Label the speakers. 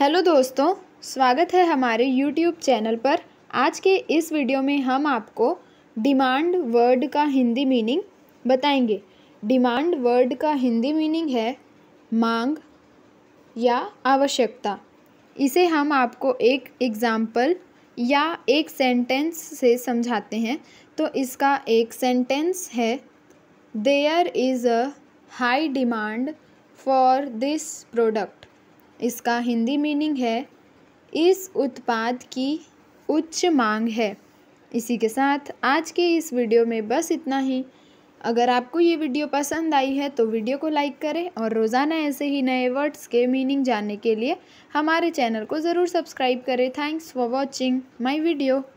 Speaker 1: hello दोस्तों स्वागत है हमारे यूट्यूब चैनल पर आज के इस वीडियो में हम आपको डिमांड वर्ड का हिंदी मीनिंग बताएंगे डिमांड वर्ड का हिंदी मीनिंग है मांग या आवश्यकता इसे हम आपको एक एग्ज़ाम्पल या एक सेंटेंस से समझाते हैं तो इसका एक सेंटेंस है there is a high demand for this product इसका हिंदी मीनिंग है इस उत्पाद की उच्च मांग है इसी के साथ आज के इस वीडियो में बस इतना ही अगर आपको ये वीडियो पसंद आई है तो वीडियो को लाइक करें और रोज़ाना ऐसे ही नए वर्ड्स के मीनिंग जानने के लिए हमारे चैनल को ज़रूर सब्सक्राइब करें thanks for watching my video